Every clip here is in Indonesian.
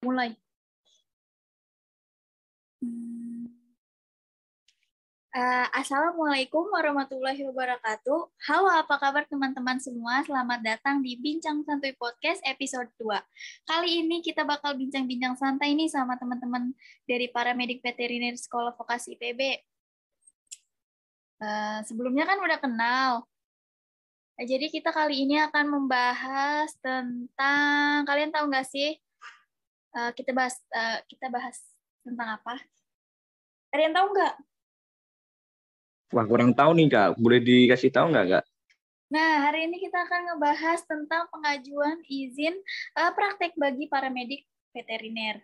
mulai. Uh, Assalamualaikum warahmatullahi wabarakatuh. Halo, apa kabar teman-teman semua? Selamat datang di Bincang Santuy Podcast episode 2. Kali ini kita bakal bincang-bincang santai nih sama teman-teman dari para medik veteriner Sekolah Vokasi IPB. Uh, eh, sebelumnya kan udah kenal, eh, jadi kita kali ini akan membahas tentang kalian tahu nggak sih Eh, kita bahas uh, kita bahas tentang apa? Ada yang tahu nggak? Wah kurang tahu nih kak. Boleh dikasih tahu nggak kak? Nah hari ini kita akan ngebahas tentang pengajuan izin uh, praktek bagi paramedik veteriner.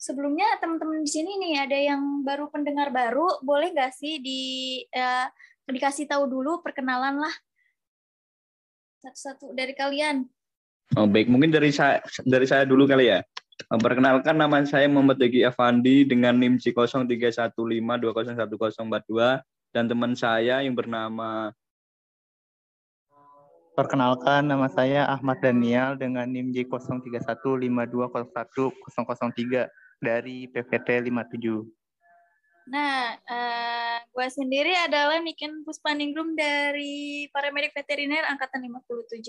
Sebelumnya teman-teman di sini nih ada yang baru pendengar baru, boleh nggak sih di uh, dikasih tahu dulu perkenalan lah satu-satu dari kalian. Oh, baik, mungkin dari saya dari saya dulu kali ya. Perkenalkan nama saya Muhammad Degi Avandi dengan NIM C0315201042 dan teman saya yang bernama Perkenalkan nama saya Ahmad Daniel dengan NIM J0315201003 dari PPT 57. Nah, uh, eh, gue sendiri adalah Niken Puspaningrum dari Paramedik Veteriner Angkatan 57.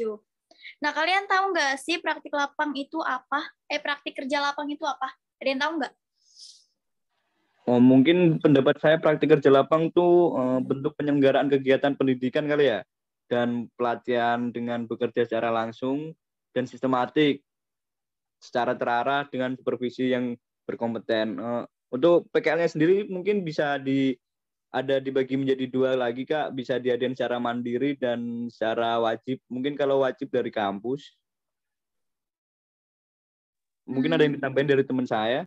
Nah, kalian tahu nggak sih praktik lapang itu apa? Eh, praktik kerja lapang itu apa? Ada yang tahu nggak? Oh, mungkin pendapat saya praktik kerja lapang itu uh, bentuk penyelenggaraan kegiatan pendidikan kali ya dan pelatihan dengan bekerja secara langsung dan sistematik secara terarah dengan supervisi yang berkompeten. Uh, untuk PKL-nya sendiri mungkin bisa di ada dibagi menjadi dua lagi kak bisa diadain secara mandiri dan secara wajib mungkin kalau wajib dari kampus mungkin hmm. ada yang hmm. ditambahin dari teman saya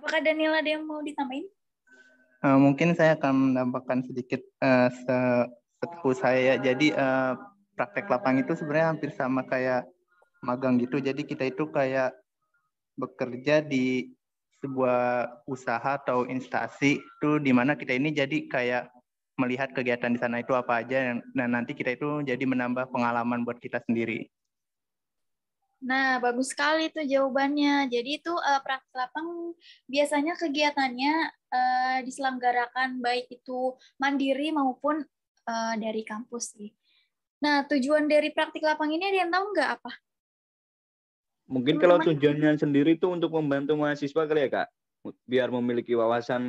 apakah Daniel ada yang mau ditambahin uh, mungkin saya akan menambahkan sedikit uh, eh, setahu saya jadi uh, praktek lapang itu sebenarnya hampir sama kayak magang gitu jadi kita itu kayak bekerja di sebuah usaha atau instansi itu di mana kita ini jadi kayak melihat kegiatan di sana itu apa aja dan nanti kita itu jadi menambah pengalaman buat kita sendiri. Nah, bagus sekali tuh jawabannya. Jadi itu uh, eh, praktik lapang biasanya kegiatannya uh, diselenggarakan baik itu mandiri maupun uh, dari kampus sih. Nah, tujuan dari praktik lapang ini ada yang tahu nggak apa? Mungkin kalau tujuannya sendiri itu untuk membantu mahasiswa kali ya kak, biar memiliki wawasan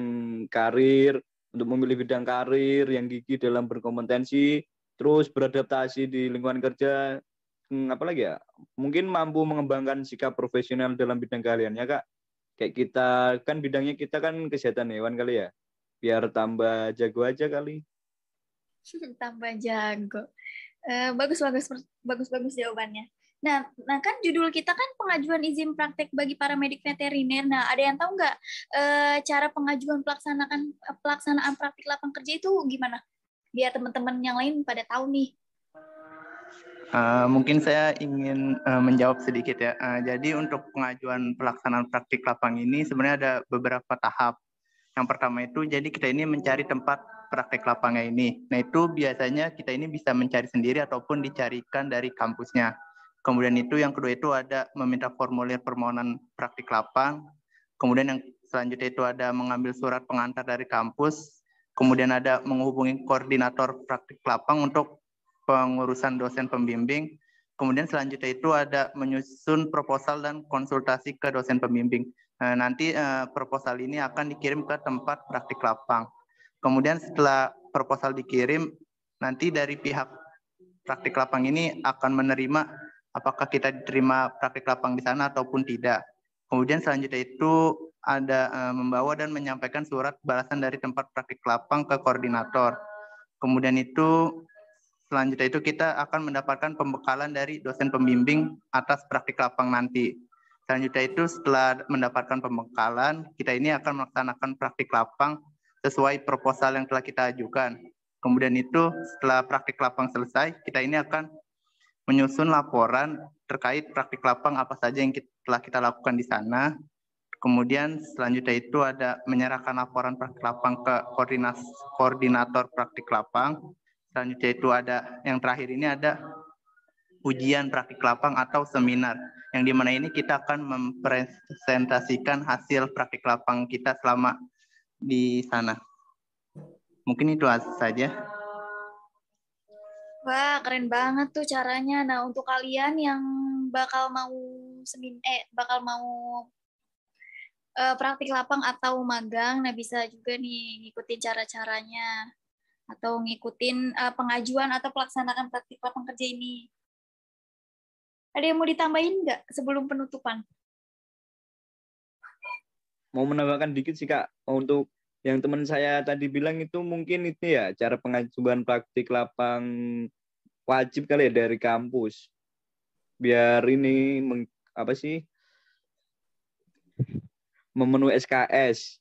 karir, untuk memilih bidang karir yang gigi dalam berkompetensi, terus beradaptasi di lingkungan kerja, hmm, apalagi ya, mungkin mampu mengembangkan sikap profesional dalam bidang kalian ya kak. Kayak kita kan bidangnya kita kan kesehatan hewan kali ya, biar tambah jago aja kali. tambah jago. Eh, bagus bagus bagus bagus jawabannya. Nah, nah kan judul kita kan pengajuan izin praktek bagi para medik veteriner. Nah, ada yang tahu nggak e, cara pengajuan pelaksanaan eh, pelaksanaan praktik lapang kerja itu gimana? Biar teman-teman yang lain pada tahu nih. Uh, mungkin saya ingin uh, menjawab sedikit ya. Uh, jadi untuk pengajuan pelaksanaan praktik lapang ini sebenarnya ada beberapa tahap. Yang pertama itu jadi kita ini mencari tempat praktek lapangnya ini. Nah itu biasanya kita ini bisa mencari sendiri ataupun dicarikan dari kampusnya. Kemudian itu yang kedua itu ada meminta formulir permohonan praktik lapang. Kemudian yang selanjutnya itu ada mengambil surat pengantar dari kampus. Kemudian ada menghubungi koordinator praktik lapang untuk pengurusan dosen pembimbing. Kemudian selanjutnya itu ada menyusun proposal dan konsultasi ke dosen pembimbing. Eh, nanti eh, proposal ini akan dikirim ke tempat praktik lapang. Kemudian setelah proposal dikirim, nanti dari pihak praktik lapang ini akan menerima apakah kita diterima praktik lapang di sana ataupun tidak. Kemudian selanjutnya itu ada e, membawa dan menyampaikan surat balasan dari tempat praktik lapang ke koordinator. Kemudian itu selanjutnya itu kita akan mendapatkan pembekalan dari dosen pembimbing atas praktik lapang nanti. Selanjutnya itu setelah mendapatkan pembekalan, kita ini akan melaksanakan praktik lapang sesuai proposal yang telah kita ajukan. Kemudian itu setelah praktik lapang selesai, kita ini akan menyusun laporan terkait praktik lapang apa saja yang kita, telah kita lakukan di sana. Kemudian selanjutnya itu ada menyerahkan laporan praktik lapang ke koordinas, koordinator praktik lapang. Selanjutnya itu ada yang terakhir ini ada ujian praktik lapang atau seminar yang dimana ini kita akan mempresentasikan hasil praktik lapang kita selama di sana. Mungkin itu saja. Wah, keren banget tuh caranya. Nah, untuk kalian yang bakal mau semin eh bakal mau uh, praktik lapang atau magang, nah bisa juga nih ngikutin cara-caranya atau ngikutin uh, pengajuan atau pelaksanaan praktik lapang kerja ini. Ada yang mau ditambahin nggak sebelum penutupan? Mau menambahkan dikit sih kak untuk yang teman saya tadi bilang itu mungkin itu ya cara pengajuan praktik lapang wajib kali ya dari kampus biar ini meng, apa sih memenuhi SKS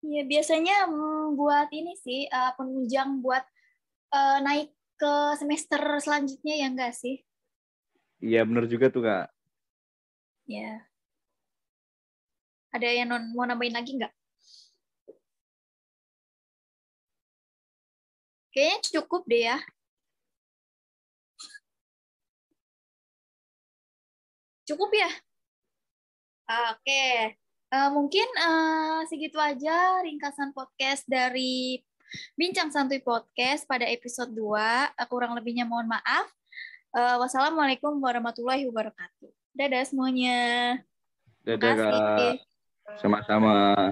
ya biasanya buat ini sih uh, penunjang buat uh, naik ke semester selanjutnya ya enggak sih? Iya benar juga tuh kak. Ya. Ada yang non mau nambahin lagi nggak? Kayaknya cukup deh ya. Cukup ya? Oke. Uh, mungkin uh, segitu aja ringkasan podcast dari Bincang Santuy Podcast pada episode 2. Uh, eh, kurang lebihnya mohon maaf. Uh, wassalamualaikum warahmatullahi wabarakatuh. Dadah semuanya. Dadah. Makasih. Sama-sama.